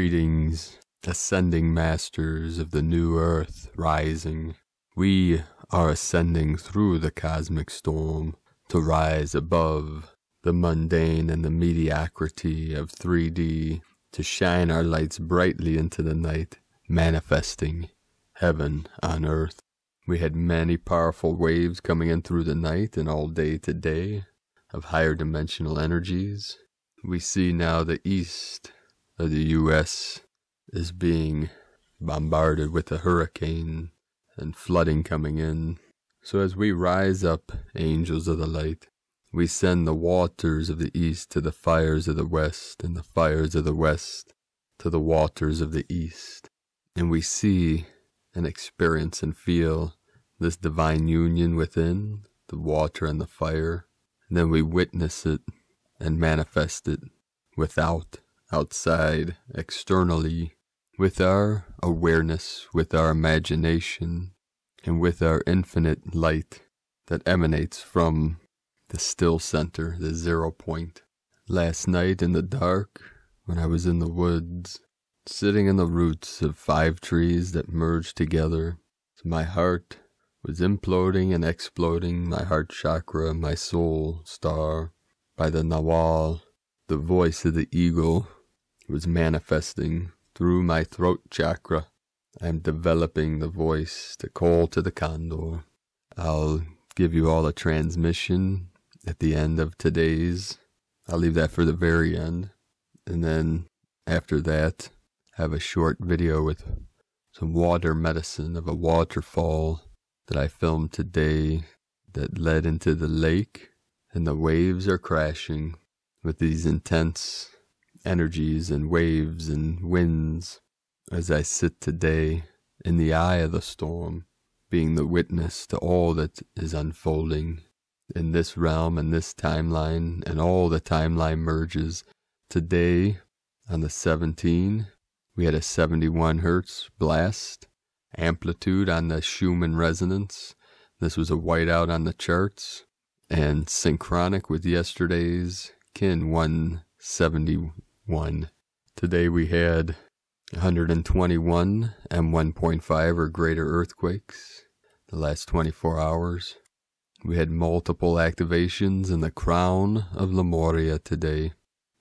Greetings, ascending masters of the new earth rising. We are ascending through the cosmic storm to rise above the mundane and the mediocrity of 3D, to shine our lights brightly into the night, manifesting heaven on earth. We had many powerful waves coming in through the night and all day today of higher dimensional energies. We see now the east of the U.S. is being bombarded with a hurricane and flooding coming in. So as we rise up, angels of the light, we send the waters of the east to the fires of the west, and the fires of the west to the waters of the east. And we see and experience and feel this divine union within, the water and the fire. And then we witness it and manifest it without outside, externally, with our awareness, with our imagination, and with our infinite light that emanates from the still center, the zero point. Last night in the dark, when I was in the woods, sitting in the roots of five trees that merged together, my heart was imploding and exploding, my heart chakra, my soul star, by the Nawal, the voice of the eagle was manifesting through my throat chakra. I'm developing the voice, to call to the condor. I'll give you all a transmission at the end of today's. I'll leave that for the very end. And then after that, have a short video with some water medicine of a waterfall that I filmed today that led into the lake. And the waves are crashing with these intense energies and waves and winds as I sit today in the eye of the storm, being the witness to all that is unfolding in this realm and this timeline and all the timeline merges. Today, on the 17, we had a 71 hertz blast, amplitude on the Schumann resonance. This was a whiteout on the charts and synchronic with yesterday's KIN 170 1. Today we had 121 M1.5 or greater earthquakes the last 24 hours. We had multiple activations in the crown of Lemuria today.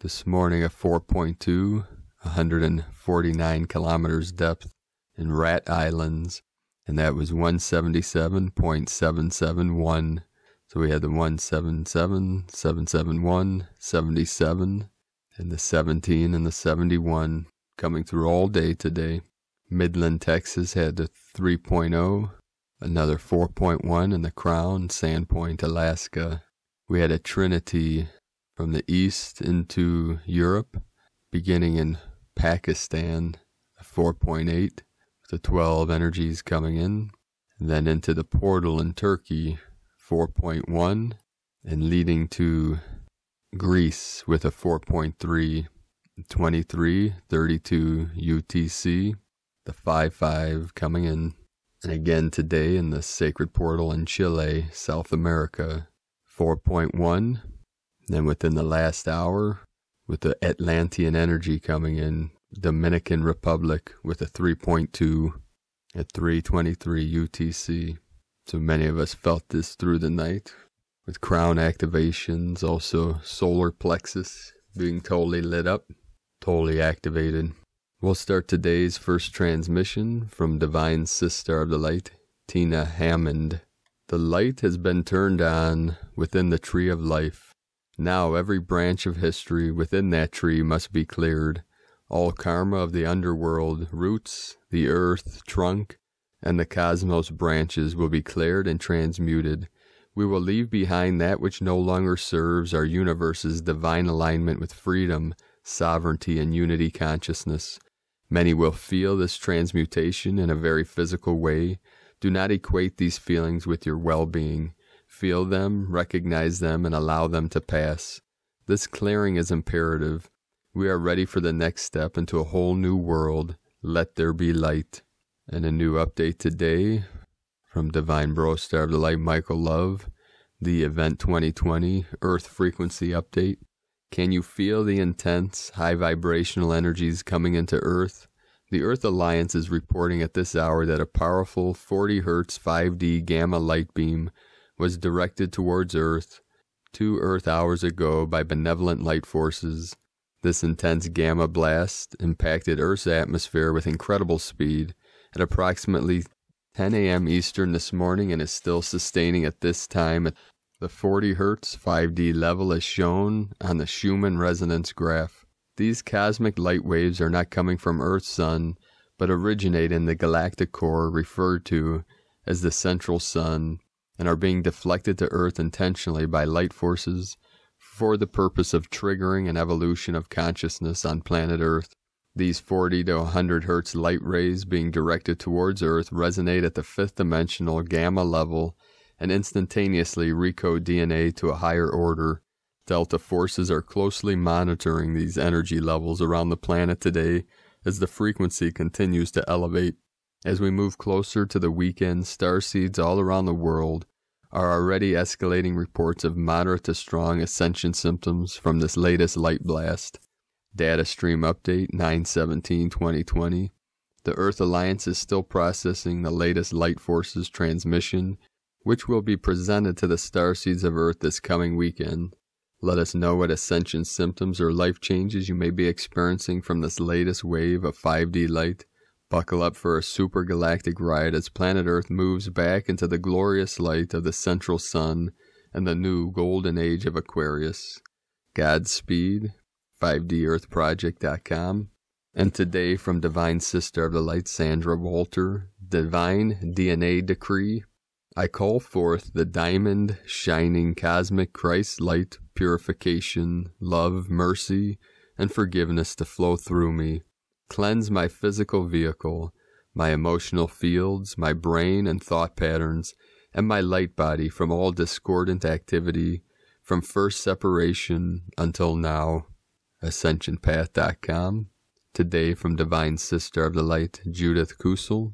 This morning a 4.2, 149 kilometers depth in Rat Islands, and that was 177.771. So we had the 177, 771, 77, and the 17 and the 71 coming through all day today. Midland, Texas had a 3.0, another 4.1 in the Crown, Sandpoint, Alaska. We had a trinity from the east into Europe, beginning in Pakistan, a 4.8, with the 12 energies coming in, and then into the portal in Turkey, 4.1, and leading to Greece with a 4.3 2332 UTC, the 5.5 coming in. And again today in the Sacred Portal in Chile, South America, 4.1. Then within the last hour, with the Atlantean energy coming in, Dominican Republic with a 3.2 at 323 UTC. So many of us felt this through the night with crown activations, also solar plexus being totally lit up, totally activated. We'll start today's first transmission from Divine Sister of the Light, Tina Hammond. The light has been turned on within the tree of life. Now every branch of history within that tree must be cleared. All karma of the underworld, roots, the earth, trunk, and the cosmos branches will be cleared and transmuted we will leave behind that which no longer serves our universe's divine alignment with freedom, sovereignty, and unity consciousness. Many will feel this transmutation in a very physical way. Do not equate these feelings with your well being. Feel them, recognize them, and allow them to pass. This clearing is imperative. We are ready for the next step into a whole new world. Let there be light. And a new update today from Divine Broster of the Light Michael Love, the Event 2020 Earth Frequency Update. Can you feel the intense, high vibrational energies coming into Earth? The Earth Alliance is reporting at this hour that a powerful 40 Hz 5D gamma light beam was directed towards Earth two Earth hours ago by benevolent light forces. This intense gamma blast impacted Earth's atmosphere with incredible speed at approximately 10 a.m. Eastern this morning and is still sustaining at this time at the 40 Hz 5D level as shown on the Schumann resonance graph. These cosmic light waves are not coming from Earth's sun, but originate in the galactic core referred to as the central sun and are being deflected to Earth intentionally by light forces for the purpose of triggering an evolution of consciousness on planet Earth. These 40 to 100 Hz light rays being directed towards Earth resonate at the fifth dimensional gamma level and instantaneously recode DNA to a higher order. Delta forces are closely monitoring these energy levels around the planet today as the frequency continues to elevate. As we move closer to the weekend, star seeds all around the world are already escalating reports of moderate to strong ascension symptoms from this latest light blast. Data Stream Update 917 2020. The Earth Alliance is still processing the latest Light Forces transmission, which will be presented to the starseeds of Earth this coming weekend. Let us know what ascension symptoms or life changes you may be experiencing from this latest wave of 5D light. Buckle up for a supergalactic ride as planet Earth moves back into the glorious light of the central sun and the new golden age of Aquarius. Godspeed, 5DEarthProject.com. And today, from Divine Sister of the Light, Sandra Walter, Divine DNA Decree, I call forth the diamond shining cosmic Christ light purification, love, mercy, and forgiveness to flow through me, cleanse my physical vehicle, my emotional fields, my brain and thought patterns, and my light body from all discordant activity, from first separation until now ascensionpath.com. Today from Divine Sister of the Light, Judith Kusel.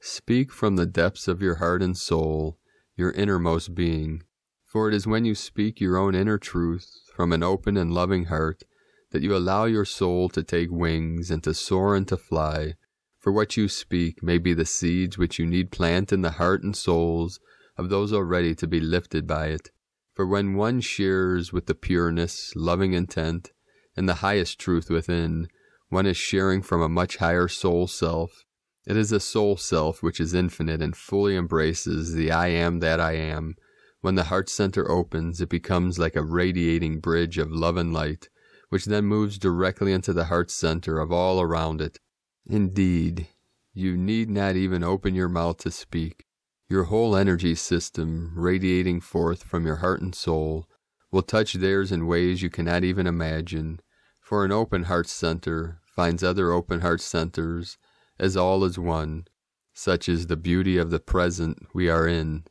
Speak from the depths of your heart and soul, your innermost being, for it is when you speak your own inner truth from an open and loving heart that you allow your soul to take wings and to soar and to fly, for what you speak may be the seeds which you need plant in the heart and souls of those already to be lifted by it. For when one shears with the pureness, loving intent, and the highest truth within. One is sharing from a much higher soul self. It is a soul self which is infinite and fully embraces the I am that I am. When the heart center opens, it becomes like a radiating bridge of love and light, which then moves directly into the heart center of all around it. Indeed, you need not even open your mouth to speak. Your whole energy system, radiating forth from your heart and soul, will touch theirs in ways you cannot even imagine, for an open heart center finds other open heart centers as all is one. Such is the beauty of the present we are in,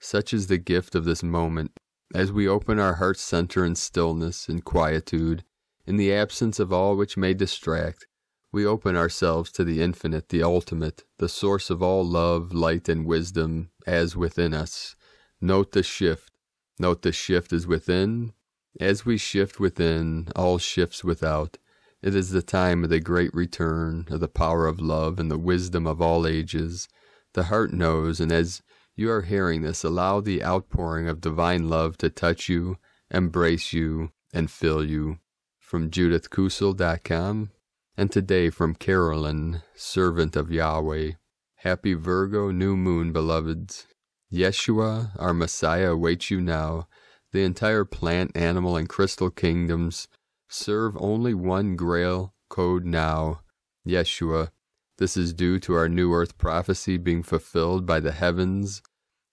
such is the gift of this moment. As we open our heart center in stillness and quietude, in the absence of all which may distract, we open ourselves to the infinite, the ultimate, the source of all love, light, and wisdom, as within us. Note the shift Note the shift is within. As we shift within, all shifts without. It is the time of the great return, of the power of love, and the wisdom of all ages. The heart knows, and as you are hearing this, allow the outpouring of divine love to touch you, embrace you, and fill you. From judithkusel.com, and today from Carolyn, servant of Yahweh. Happy Virgo new moon, beloveds. Yeshua, our Messiah, awaits you now. The entire plant, animal, and crystal kingdoms serve only one grail code now, Yeshua. This is due to our new earth prophecy being fulfilled by the heavens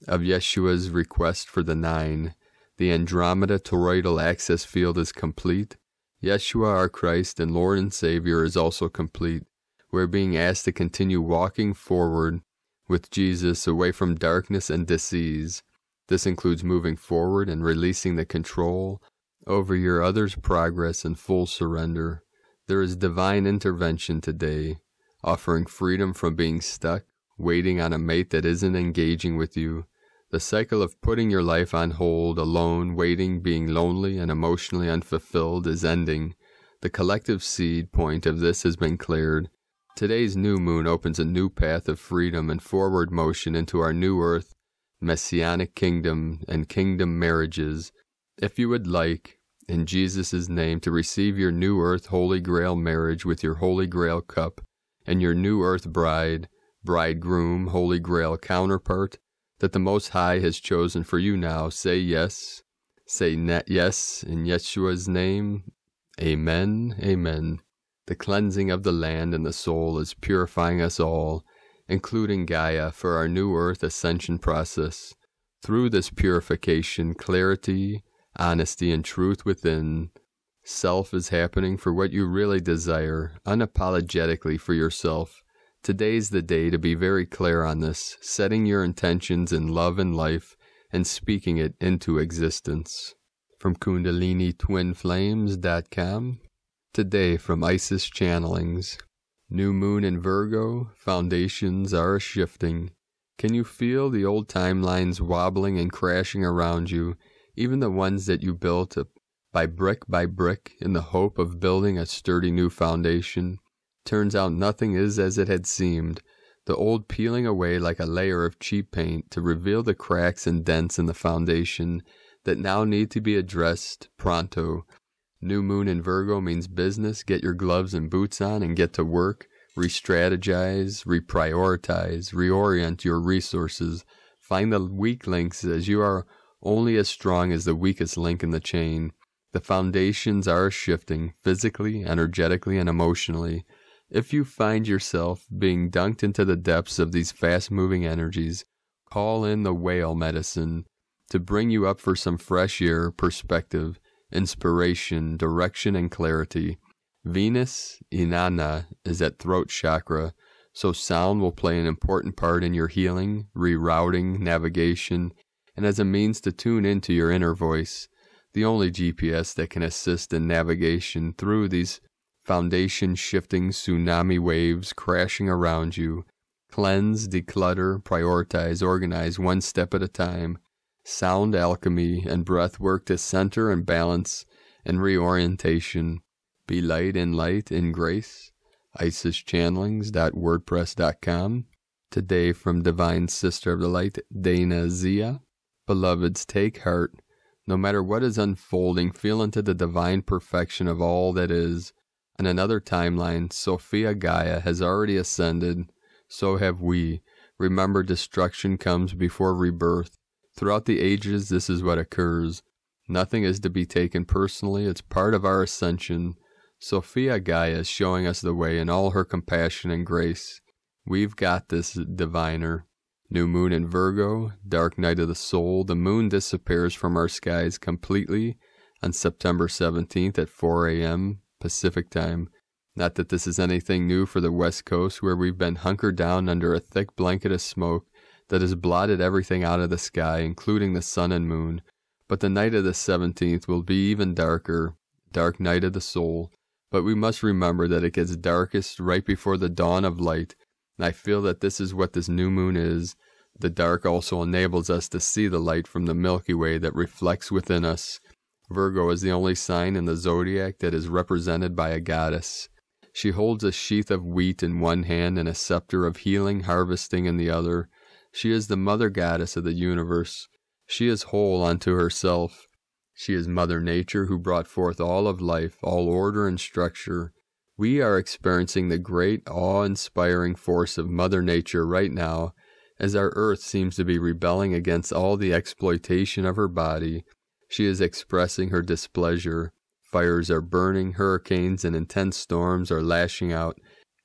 of Yeshua's request for the nine. The Andromeda toroidal access field is complete. Yeshua, our Christ and Lord and Savior, is also complete. We're being asked to continue walking forward with Jesus away from darkness and disease. This includes moving forward and releasing the control over your other's progress in full surrender. There is divine intervention today, offering freedom from being stuck, waiting on a mate that isn't engaging with you. The cycle of putting your life on hold, alone, waiting, being lonely, and emotionally unfulfilled is ending. The collective seed point of this has been cleared, Today's new moon opens a new path of freedom and forward motion into our new earth, messianic kingdom, and kingdom marriages. If you would like, in Jesus' name, to receive your new earth holy grail marriage with your holy grail cup and your new earth bride, bridegroom, holy grail counterpart that the Most High has chosen for you now, say yes. Say yes in Yeshua's name. Amen. Amen. The cleansing of the land and the soul is purifying us all, including Gaia, for our new earth ascension process. Through this purification, clarity, honesty, and truth within self is happening for what you really desire, unapologetically for yourself. Today's the day to be very clear on this, setting your intentions in love and life and speaking it into existence. From KundaliniTwinFlames.com today from Isis channelings. New moon in Virgo, foundations are shifting. Can you feel the old timelines wobbling and crashing around you, even the ones that you built by brick by brick in the hope of building a sturdy new foundation? Turns out nothing is as it had seemed, the old peeling away like a layer of cheap paint to reveal the cracks and dents in the foundation that now need to be addressed pronto New moon in Virgo means business. Get your gloves and boots on and get to work. Re strategize, reprioritize, reorient your resources. Find the weak links as you are only as strong as the weakest link in the chain. The foundations are shifting physically, energetically, and emotionally. If you find yourself being dunked into the depths of these fast moving energies, call in the whale medicine to bring you up for some fresh air, perspective, inspiration, direction, and clarity. Venus Inanna is at throat chakra, so sound will play an important part in your healing, rerouting, navigation, and as a means to tune into your inner voice, the only GPS that can assist in navigation through these foundation shifting tsunami waves crashing around you. Cleanse, declutter, prioritize, organize one step at a time sound alchemy and breath work to center and balance and reorientation. Be light and light in grace. IsisChannelings.wordpress.com. Today from Divine Sister of the Light, Dana Zia. Beloveds, take heart. No matter what is unfolding, feel into the divine perfection of all that is. On another timeline, Sophia Gaia has already ascended. So have we. Remember, destruction comes before rebirth. Throughout the ages, this is what occurs. Nothing is to be taken personally, it's part of our ascension. Sophia Gaia is showing us the way in all her compassion and grace. We've got this, diviner. New moon in Virgo, dark night of the soul, the moon disappears from our skies completely on September 17th at 4 a.m. Pacific time. Not that this is anything new for the West Coast, where we've been hunkered down under a thick blanket of smoke that has blotted everything out of the sky, including the sun and moon. But the night of the 17th will be even darker, dark night of the soul. But we must remember that it gets darkest right before the dawn of light, and I feel that this is what this new moon is. The dark also enables us to see the light from the Milky Way that reflects within us. Virgo is the only sign in the zodiac that is represented by a goddess. She holds a sheath of wheat in one hand and a scepter of healing harvesting in the other. She is the mother goddess of the universe. She is whole unto herself. She is Mother Nature who brought forth all of life, all order and structure. We are experiencing the great awe-inspiring force of Mother Nature right now as our earth seems to be rebelling against all the exploitation of her body. She is expressing her displeasure. Fires are burning, hurricanes and intense storms are lashing out,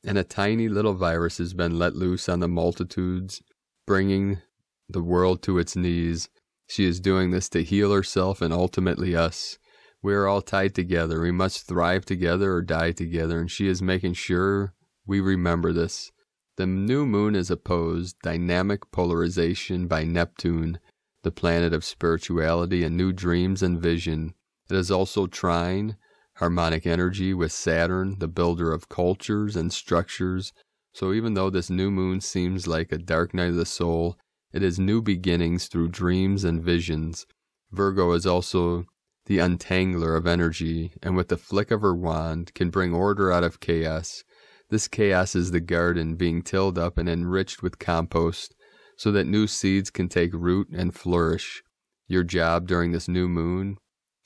and a tiny little virus has been let loose on the multitudes bringing the world to its knees. She is doing this to heal herself and ultimately us. We are all tied together. We must thrive together or die together, and she is making sure we remember this. The new moon is opposed dynamic polarization by Neptune, the planet of spirituality and new dreams and vision. It is also trine, harmonic energy with Saturn, the builder of cultures and structures, so even though this new moon seems like a dark night of the soul, it is new beginnings through dreams and visions. Virgo is also the untangler of energy, and with the flick of her wand can bring order out of chaos. This chaos is the garden being tilled up and enriched with compost, so that new seeds can take root and flourish. Your job during this new moon,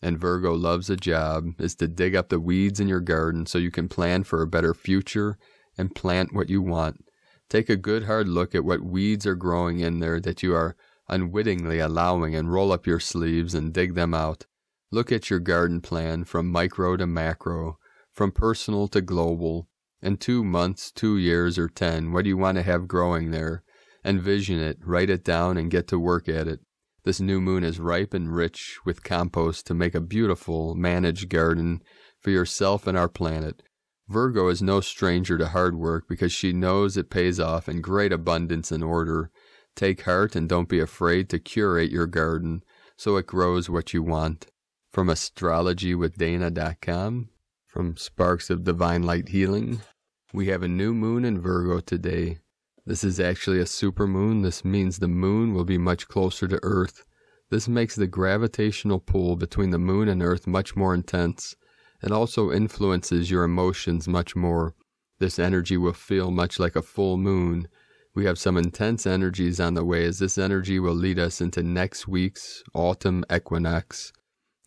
and Virgo loves a job, is to dig up the weeds in your garden so you can plan for a better future and plant what you want. Take a good hard look at what weeds are growing in there that you are unwittingly allowing and roll up your sleeves and dig them out. Look at your garden plan from micro to macro, from personal to global. In two months, two years, or ten, what do you want to have growing there? Envision it, write it down, and get to work at it. This new moon is ripe and rich with compost to make a beautiful, managed garden for yourself and our planet. Virgo is no stranger to hard work because she knows it pays off in great abundance and order. Take heart and don't be afraid to curate your garden so it grows what you want. From astrologywithdana.com, from Sparks of Divine Light Healing, we have a new moon in Virgo today. This is actually a super moon. This means the moon will be much closer to Earth. This makes the gravitational pull between the moon and Earth much more intense. It also influences your emotions much more. This energy will feel much like a full moon. We have some intense energies on the way as this energy will lead us into next week's autumn equinox.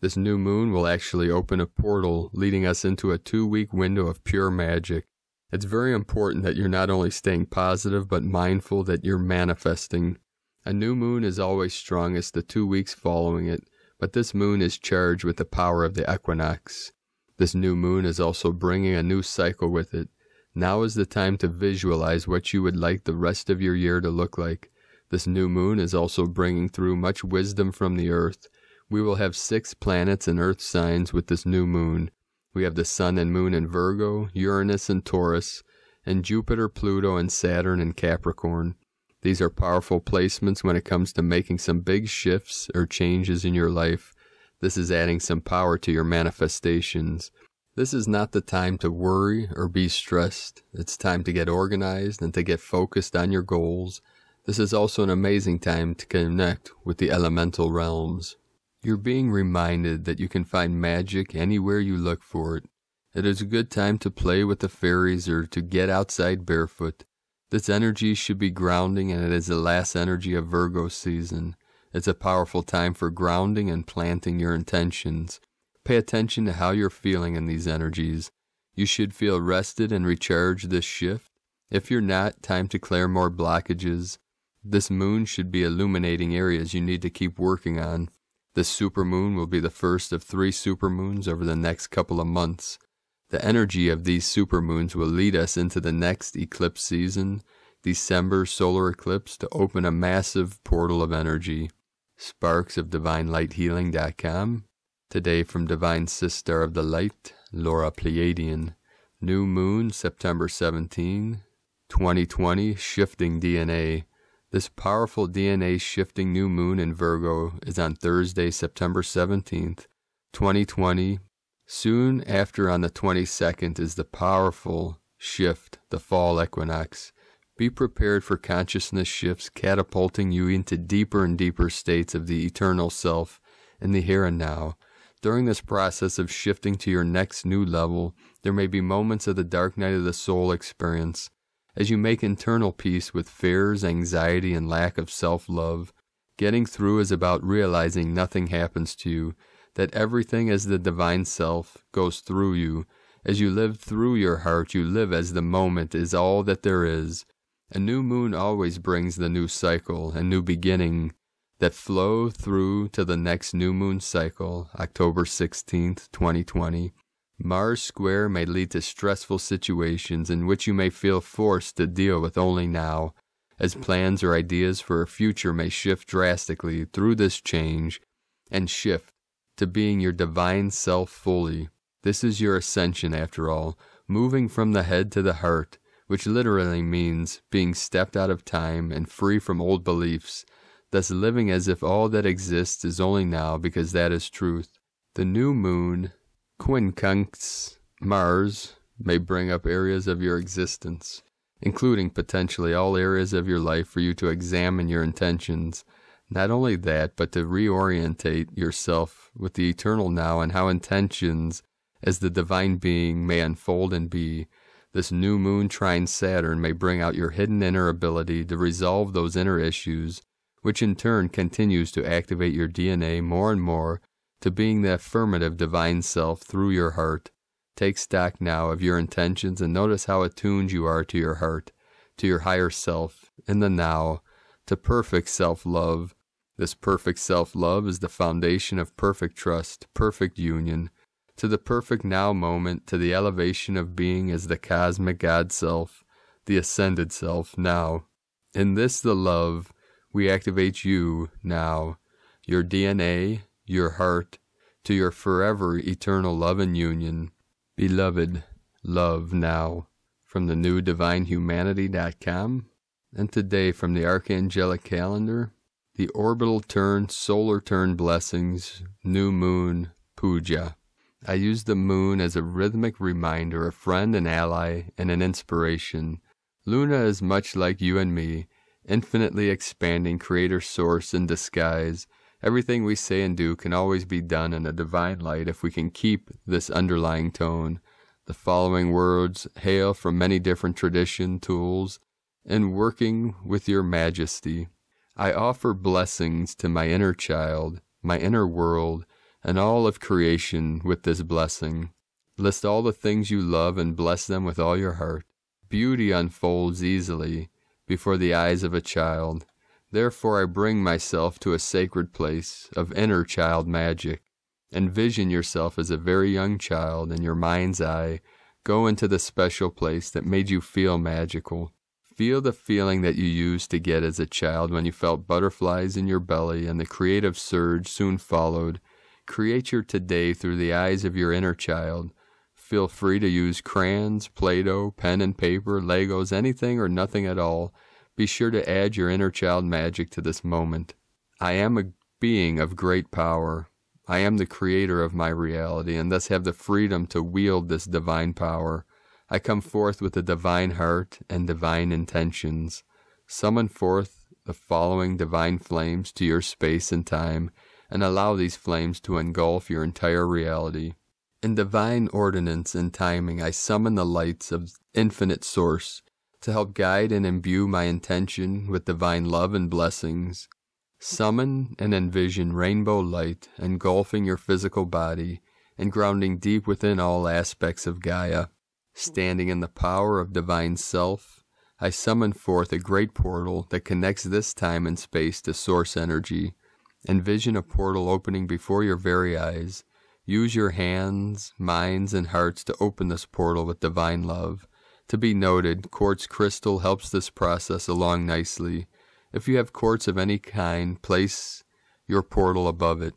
This new moon will actually open a portal leading us into a two week window of pure magic. It's very important that you're not only staying positive but mindful that you're manifesting. A new moon is always strongest the two weeks following it, but this moon is charged with the power of the equinox. This new moon is also bringing a new cycle with it. Now is the time to visualize what you would like the rest of your year to look like. This new moon is also bringing through much wisdom from the earth. We will have six planets and earth signs with this new moon. We have the sun and moon in Virgo, Uranus in Taurus, and Jupiter, Pluto, and Saturn in Capricorn. These are powerful placements when it comes to making some big shifts or changes in your life. This is adding some power to your manifestations. This is not the time to worry or be stressed. It's time to get organized and to get focused on your goals. This is also an amazing time to connect with the elemental realms. You're being reminded that you can find magic anywhere you look for it. It is a good time to play with the fairies or to get outside barefoot. This energy should be grounding and it is the last energy of Virgo season. It's a powerful time for grounding and planting your intentions. Pay attention to how you're feeling in these energies. You should feel rested and recharged this shift. If you're not, time to clear more blockages. This moon should be illuminating areas you need to keep working on. This supermoon will be the first of three supermoons over the next couple of months. The energy of these supermoons will lead us into the next eclipse season, December solar eclipse, to open a massive portal of energy sparks of divinelighthealing.com. Today from Divine Sister of the Light, Laura Pleiadian. New Moon, September 17, 2020, Shifting DNA. This powerful DNA shifting new moon in Virgo is on Thursday, September 17th, 2020. Soon after, on the 22nd, is the powerful shift, the fall equinox. Be prepared for consciousness shifts catapulting you into deeper and deeper states of the eternal self in the here and now. During this process of shifting to your next new level, there may be moments of the dark night of the soul experience. As you make internal peace with fears, anxiety, and lack of self love, getting through is about realizing nothing happens to you, that everything as the divine self goes through you. As you live through your heart, you live as the moment is all that there is. A new moon always brings the new cycle, a new beginning that flow through to the next new moon cycle, October 16th, 2020. Mars square may lead to stressful situations in which you may feel forced to deal with only now, as plans or ideas for a future may shift drastically through this change and shift to being your divine self fully. This is your ascension, after all, moving from the head to the heart which literally means being stepped out of time and free from old beliefs, thus living as if all that exists is only now because that is truth. The new moon, quincunx, Mars, may bring up areas of your existence, including potentially all areas of your life for you to examine your intentions. Not only that, but to reorientate yourself with the eternal now and how intentions as the divine being may unfold and be this new moon trine Saturn may bring out your hidden inner ability to resolve those inner issues, which in turn continues to activate your DNA more and more to being the affirmative divine self through your heart. Take stock now of your intentions and notice how attuned you are to your heart, to your higher self, in the now, to perfect self love. This perfect self love is the foundation of perfect trust, perfect union, to the perfect now moment, to the elevation of being as the cosmic God self, the ascended self now. In this, the love, we activate you now, your DNA, your heart, to your forever eternal love and union. Beloved, love now. From the new divinehumanity.com and today from the Archangelic Calendar, the orbital turn, solar turn blessings, new moon, puja. I use the moon as a rhythmic reminder, a friend, an ally, and an inspiration. Luna is much like you and me, infinitely expanding creator source in disguise. Everything we say and do can always be done in a divine light if we can keep this underlying tone. The following words hail from many different tradition tools in working with your majesty. I offer blessings to my inner child, my inner world, and all of creation with this blessing. List all the things you love and bless them with all your heart. Beauty unfolds easily before the eyes of a child. Therefore I bring myself to a sacred place of inner child magic. Envision yourself as a very young child in your mind's eye. Go into the special place that made you feel magical. Feel the feeling that you used to get as a child when you felt butterflies in your belly and the creative surge soon followed Create your today through the eyes of your inner child. Feel free to use crayons, Play Doh, pen and paper, Legos, anything or nothing at all. Be sure to add your inner child magic to this moment. I am a being of great power. I am the creator of my reality and thus have the freedom to wield this divine power. I come forth with a divine heart and divine intentions. Summon forth the following divine flames to your space and time and allow these flames to engulf your entire reality. In divine ordinance and timing, I summon the lights of infinite source to help guide and imbue my intention with divine love and blessings. Summon and envision rainbow light engulfing your physical body and grounding deep within all aspects of Gaia. Standing in the power of divine self, I summon forth a great portal that connects this time and space to source energy, Envision a portal opening before your very eyes. Use your hands, minds, and hearts to open this portal with divine love. To be noted, quartz crystal helps this process along nicely. If you have quartz of any kind, place your portal above it.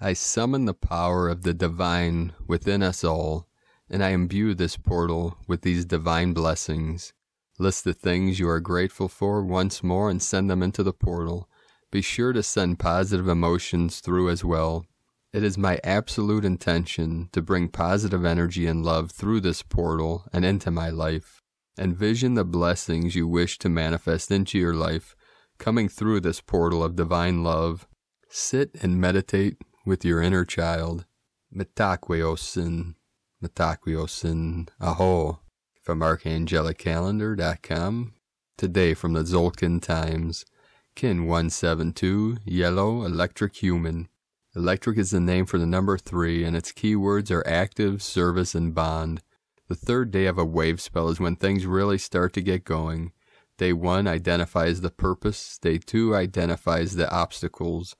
I summon the power of the divine within us all, and I imbue this portal with these divine blessings. List the things you are grateful for once more and send them into the portal. Be sure to send positive emotions through as well. It is my absolute intention to bring positive energy and love through this portal and into my life. Envision the blessings you wish to manifest into your life coming through this portal of divine love. Sit and meditate with your inner child. Metaquiosin, Metaquiosin, aho, from Archangelicalendar.com. Today from the Zolkin Times. In 172, yellow, electric human. Electric is the name for the number 3, and its keywords are active, service, and bond. The third day of a wave spell is when things really start to get going. Day 1 identifies the purpose, day 2 identifies the obstacles,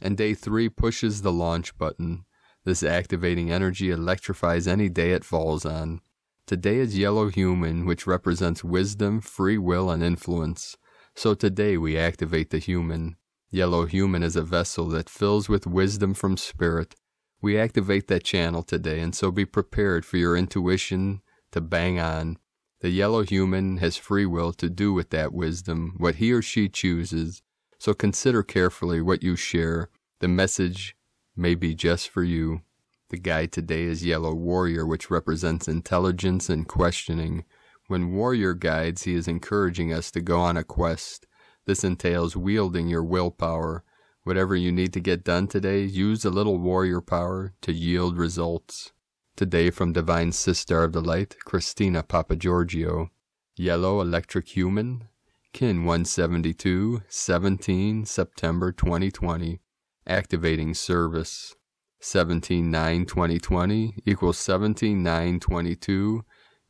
and day 3 pushes the launch button. This activating energy electrifies any day it falls on. Today is Yellow Human, which represents wisdom, free will, and influence. So today we activate the human. Yellow human is a vessel that fills with wisdom from spirit. We activate that channel today, and so be prepared for your intuition to bang on. The yellow human has free will to do with that wisdom what he or she chooses, so consider carefully what you share. The message may be just for you. The guide today is Yellow Warrior, which represents intelligence and questioning. When Warrior guides, he is encouraging us to go on a quest. This entails wielding your willpower. Whatever you need to get done today, use a little warrior power to yield results. Today from Divine Sister of the Light, Christina Papagiorgio. Yellow Electric Human, KIN 172, 17 September 2020. Activating Service. 17 9 2020 equals 17 9 22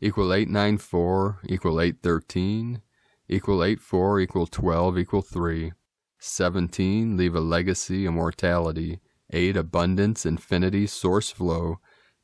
equal 894, equal 813, equal 84, equal 12, equal 3. 17, leave a legacy, immortality. 8, abundance, infinity, source flow.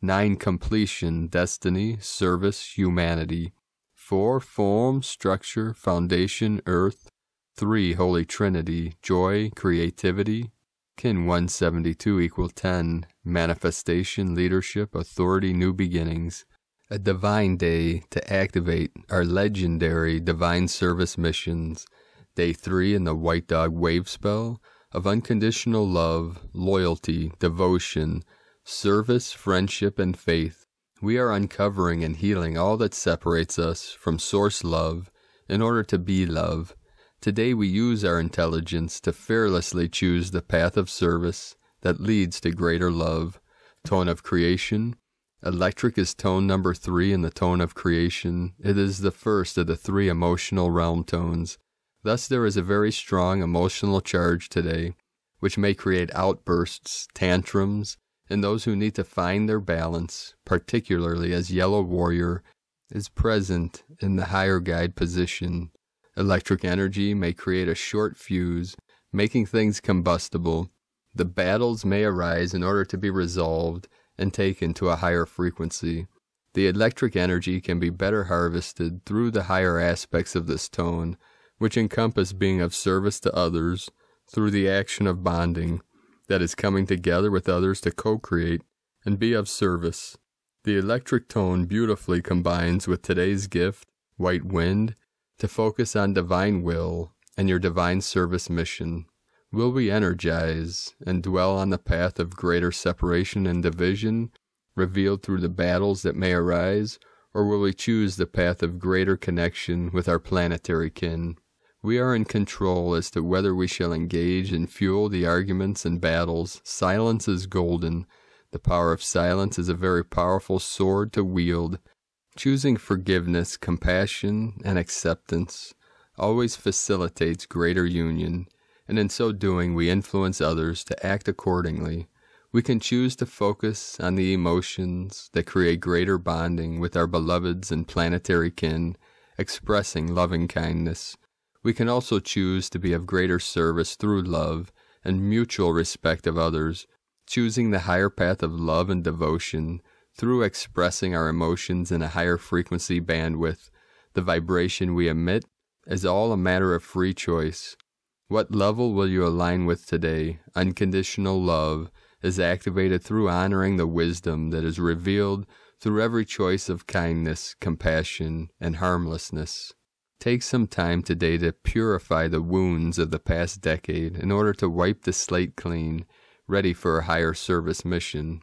9, completion, destiny, service, humanity. 4, form, structure, foundation, earth. 3, Holy Trinity, joy, creativity. Kin 172 equal 10, manifestation, leadership, authority, new beginnings a divine day to activate our legendary divine service missions, day three in the White Dog Wave Spell of unconditional love, loyalty, devotion, service, friendship, and faith. We are uncovering and healing all that separates us from source love in order to be love. Today we use our intelligence to fearlessly choose the path of service that leads to greater love, tone of creation, Electric is tone number three in the tone of creation. It is the first of the three emotional realm tones. Thus, there is a very strong emotional charge today, which may create outbursts, tantrums, and those who need to find their balance, particularly as Yellow Warrior is present in the higher guide position. Electric energy may create a short fuse, making things combustible. The battles may arise in order to be resolved and taken to a higher frequency. The electric energy can be better harvested through the higher aspects of this tone, which encompass being of service to others through the action of bonding, that is, coming together with others to co create and be of service. The electric tone beautifully combines with today's gift, white wind, to focus on divine will and your divine service mission. Will we energize and dwell on the path of greater separation and division revealed through the battles that may arise, or will we choose the path of greater connection with our planetary kin? We are in control as to whether we shall engage and fuel the arguments and battles. Silence is golden. The power of silence is a very powerful sword to wield. Choosing forgiveness, compassion, and acceptance always facilitates greater union and in so doing we influence others to act accordingly. We can choose to focus on the emotions that create greater bonding with our beloveds and planetary kin, expressing loving kindness. We can also choose to be of greater service through love and mutual respect of others, choosing the higher path of love and devotion through expressing our emotions in a higher frequency bandwidth. The vibration we emit is all a matter of free choice. What level will you align with today? Unconditional love is activated through honoring the wisdom that is revealed through every choice of kindness, compassion, and harmlessness. Take some time today to purify the wounds of the past decade in order to wipe the slate clean, ready for a higher service mission.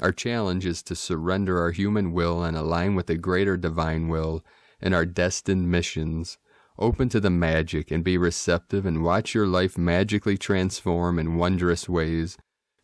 Our challenge is to surrender our human will and align with the greater divine will in our destined missions. Open to the magic and be receptive and watch your life magically transform in wondrous ways.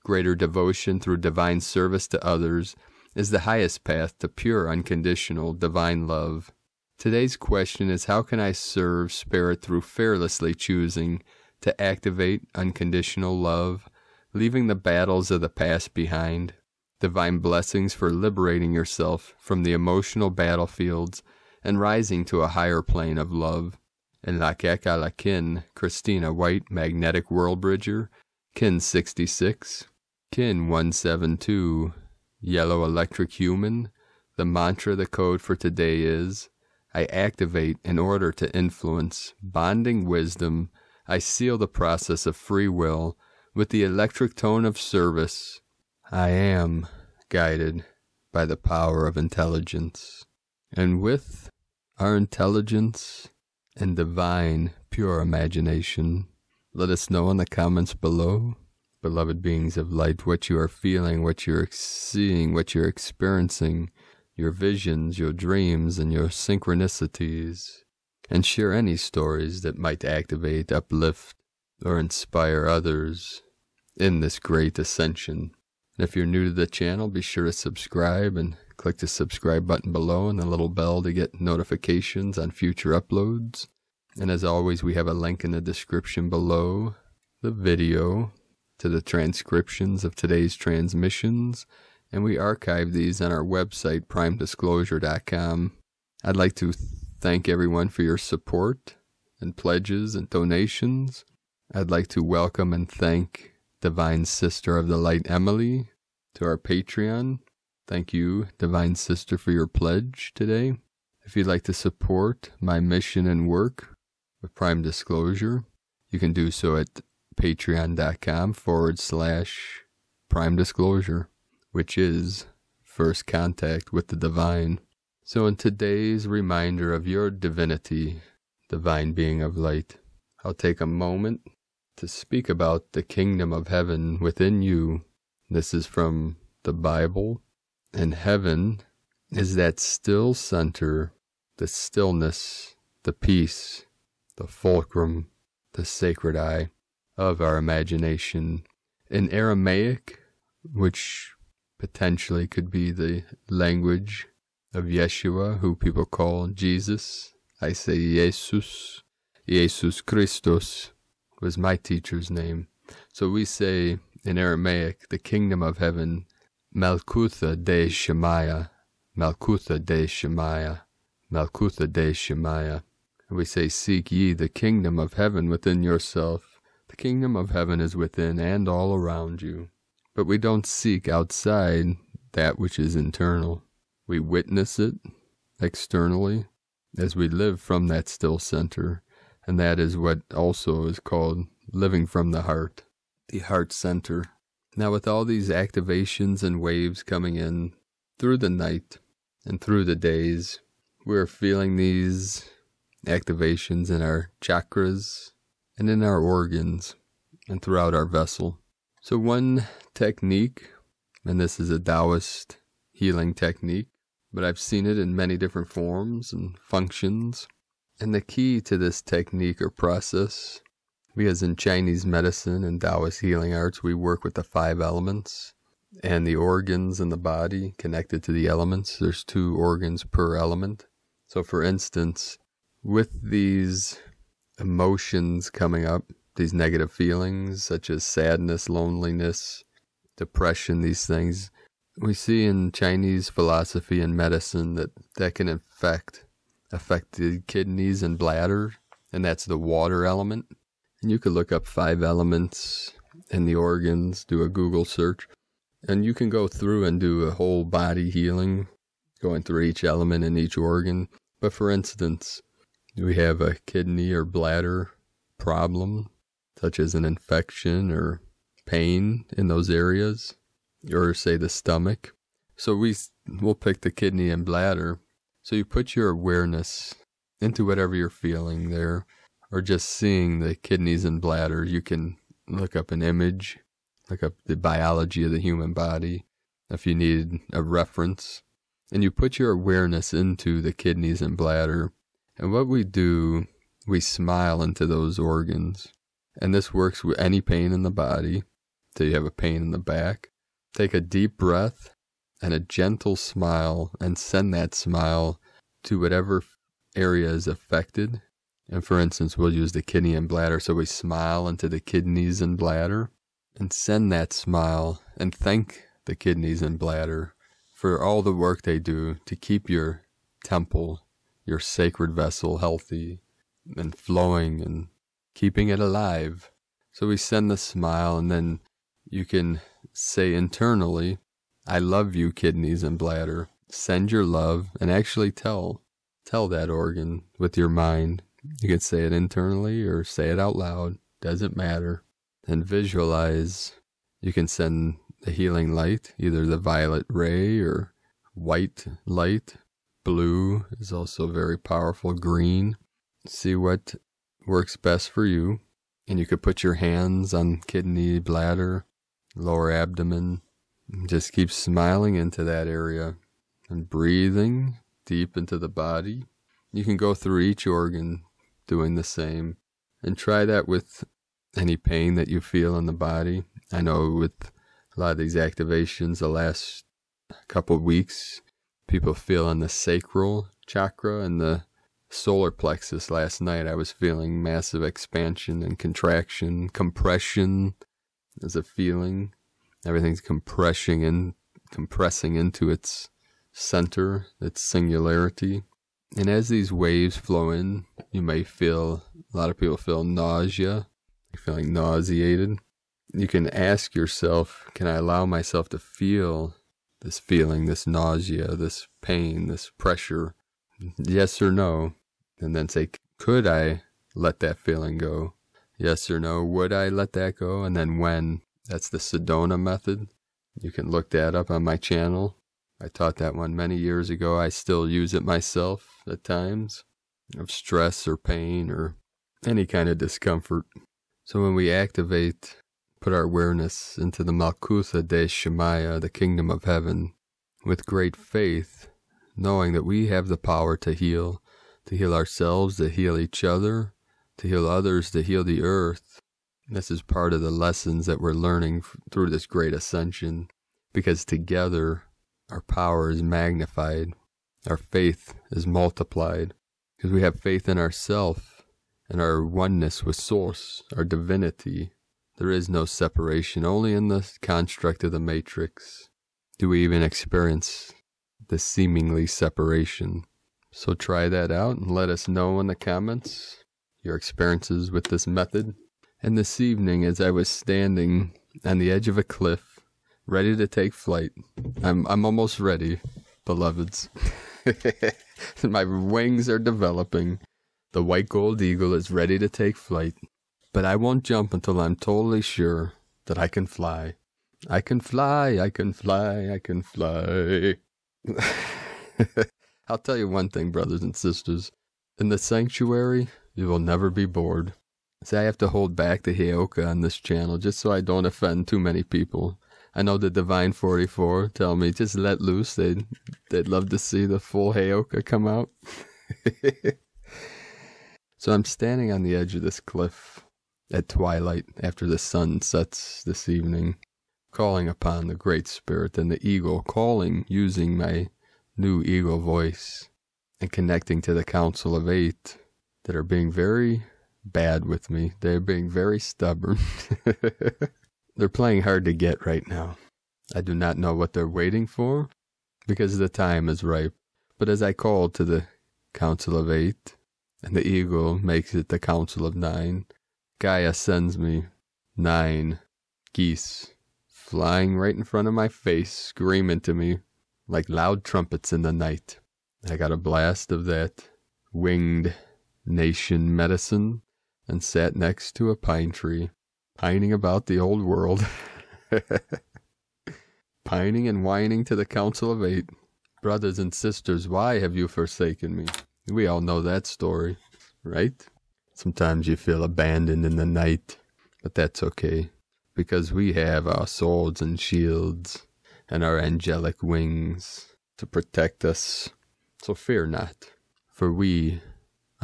Greater devotion through divine service to others is the highest path to pure, unconditional, divine love. Today's question is How can I serve Spirit through fearlessly choosing to activate unconditional love, leaving the battles of the past behind? Divine blessings for liberating yourself from the emotional battlefields and rising to a higher plane of love and Lakeka Lakin, Christina White, Magnetic World Bridger, Kin 66, Kin 172, Yellow Electric Human. The mantra the code for today is I activate in order to influence, bonding wisdom. I seal the process of free will with the electric tone of service. I am guided by the power of intelligence. And with our intelligence, and divine, pure imagination. Let us know in the comments below, beloved beings of light, what you are feeling, what you're seeing, what you're experiencing, your visions, your dreams, and your synchronicities. And share any stories that might activate, uplift, or inspire others in this great ascension. And if you're new to the channel, be sure to subscribe and click the subscribe button below and the little bell to get notifications on future uploads. And as always, we have a link in the description below the video to the transcriptions of today's transmissions, and we archive these on our website, primedisclosure.com. I'd like to thank everyone for your support and pledges and donations. I'd like to welcome and thank Divine Sister of the Light Emily, to our Patreon. Thank you, Divine Sister, for your pledge today. If you'd like to support my mission and work with Prime Disclosure, you can do so at patreon.com forward slash prime disclosure, which is first contact with the divine. So, in today's reminder of your divinity, divine being of light, I'll take a moment to speak about the kingdom of heaven within you. This is from the Bible. And heaven is that still center, the stillness, the peace, the fulcrum, the sacred eye of our imagination. In Aramaic, which potentially could be the language of Yeshua, who people call Jesus, I say Jesus, Jesus Christos, was my teacher's name. So we say in Aramaic, the kingdom of heaven, Malkutha de Shemaya, Malkutha de Shemaya, Malkutha de Shemaya." And we say, Seek ye the kingdom of heaven within yourself. The kingdom of heaven is within and all around you. But we don't seek outside that which is internal. We witness it externally as we live from that still center and that is what also is called living from the heart, the heart center. Now, with all these activations and waves coming in through the night and through the days, we're feeling these activations in our chakras and in our organs and throughout our vessel. So, one technique, and this is a Taoist healing technique, but I've seen it in many different forms and functions and the key to this technique or process. Because in Chinese medicine and Taoist healing arts, we work with the five elements and the organs in the body connected to the elements. There's two organs per element. So, for instance, with these emotions coming up, these negative feelings such as sadness, loneliness, depression, these things, we see in Chinese philosophy and medicine that that can affect affected kidneys and bladder, and that's the water element. And you could look up five elements and the organs, do a Google search, and you can go through and do a whole body healing, going through each element and each organ. But for instance, we have a kidney or bladder problem, such as an infection or pain in those areas, or say the stomach. So we will pick the kidney and bladder so you put your awareness into whatever you're feeling there, or just seeing the kidneys and bladder. You can look up an image, look up the biology of the human body if you need a reference. And you put your awareness into the kidneys and bladder. And what we do, we smile into those organs. And this works with any pain in the body. So you have a pain in the back. Take a deep breath and a gentle smile and send that smile to whatever area is affected. And for instance, we'll use the kidney and bladder. So we smile into the kidneys and bladder and send that smile and thank the kidneys and bladder for all the work they do to keep your temple, your sacred vessel healthy and flowing and keeping it alive. So we send the smile and then you can say internally, I love you, kidneys and bladder. Send your love and actually tell. Tell that organ with your mind. You can say it internally or say it out loud. Doesn't matter. And visualize. You can send the healing light, either the violet ray or white light. Blue is also very powerful. Green. See what works best for you. And you could put your hands on kidney, bladder, lower abdomen, just keep smiling into that area and breathing deep into the body. You can go through each organ doing the same and try that with any pain that you feel in the body. I know with a lot of these activations the last couple weeks, people feel in the sacral chakra and the solar plexus last night. I was feeling massive expansion and contraction, compression as a feeling. Everything's compressing in, compressing into its center, its singularity. And as these waves flow in, you may feel a lot of people feel nausea, feeling nauseated. You can ask yourself, can I allow myself to feel this feeling, this nausea, this pain, this pressure? Yes or no? And then say, could I let that feeling go? Yes or no? Would I let that go? And then when? That's the Sedona method. You can look that up on my channel. I taught that one many years ago. I still use it myself at times of stress or pain or any kind of discomfort. So when we activate, put our awareness into the Malkutha de Shemaya, the kingdom of heaven, with great faith, knowing that we have the power to heal, to heal ourselves, to heal each other, to heal others, to heal the earth, this is part of the lessons that we're learning through this great ascension, because together our power is magnified, our faith is multiplied, because we have faith in ourself and our oneness with Source, our divinity. There is no separation, only in the construct of the matrix do we even experience the seemingly separation. So try that out and let us know in the comments your experiences with this method. And this evening, as I was standing on the edge of a cliff, ready to take flight, I'm, I'm almost ready, beloveds. My wings are developing. The white gold eagle is ready to take flight. But I won't jump until I'm totally sure that I can fly. I can fly, I can fly, I can fly. I'll tell you one thing, brothers and sisters. In the sanctuary, you will never be bored. So I have to hold back the Heoka on this channel just so I don't offend too many people. I know the Divine 44 tell me just let loose. They'd, they'd love to see the full Heoka come out. so I'm standing on the edge of this cliff at twilight after the sun sets this evening, calling upon the Great Spirit and the Eagle, calling using my new Eagle voice and connecting to the Council of Eight that are being very bad with me. They're being very stubborn. they're playing hard to get right now. I do not know what they're waiting for, because the time is ripe. But as I call to the Council of Eight, and the eagle makes it the Council of Nine, Gaia sends me nine geese flying right in front of my face, screaming to me like loud trumpets in the night. I got a blast of that winged nation medicine and sat next to a pine tree, pining about the old world. pining and whining to the Council of Eight. Brothers and sisters, why have you forsaken me? We all know that story, right? Sometimes you feel abandoned in the night, but that's okay, because we have our swords and shields and our angelic wings to protect us. So fear not, for we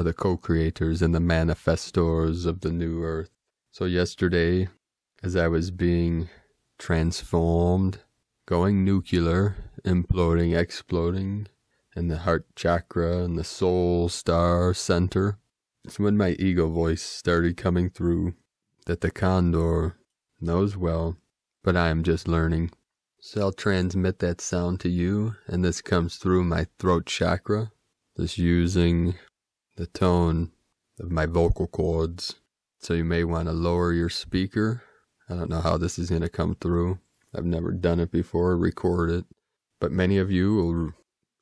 are the co-creators and the manifestors of the new earth. So yesterday, as I was being transformed, going nuclear, imploding, exploding, in the heart chakra and the soul star center, it's when my ego voice started coming through that the condor knows well, but I am just learning. So I'll transmit that sound to you, and this comes through my throat chakra, just using the tone of my vocal cords. So you may want to lower your speaker. I don't know how this is going to come through. I've never done it before, record it. But many of you will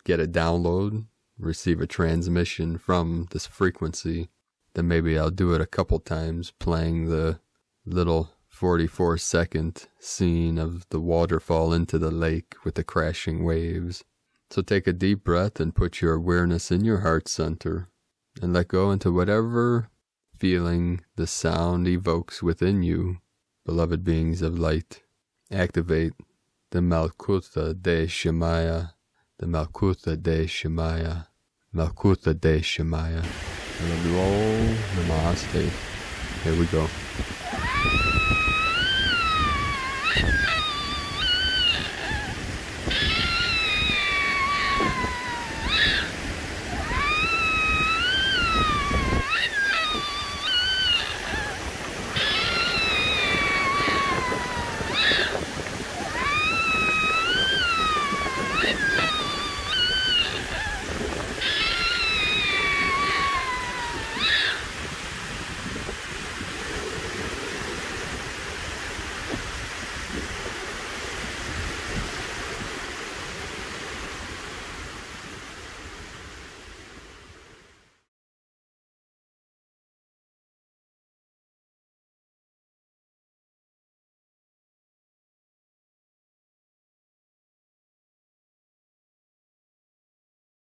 get a download, receive a transmission from this frequency. Then maybe I'll do it a couple times playing the little 44 second scene of the waterfall into the lake with the crashing waves. So take a deep breath and put your awareness in your heart center and let go into whatever feeling the sound evokes within you, beloved beings of light. Activate the Malkuta De Shemaya, the Malkuta De Shemaya, Malkuta De Shemaya. And roll Namaste. Here we go.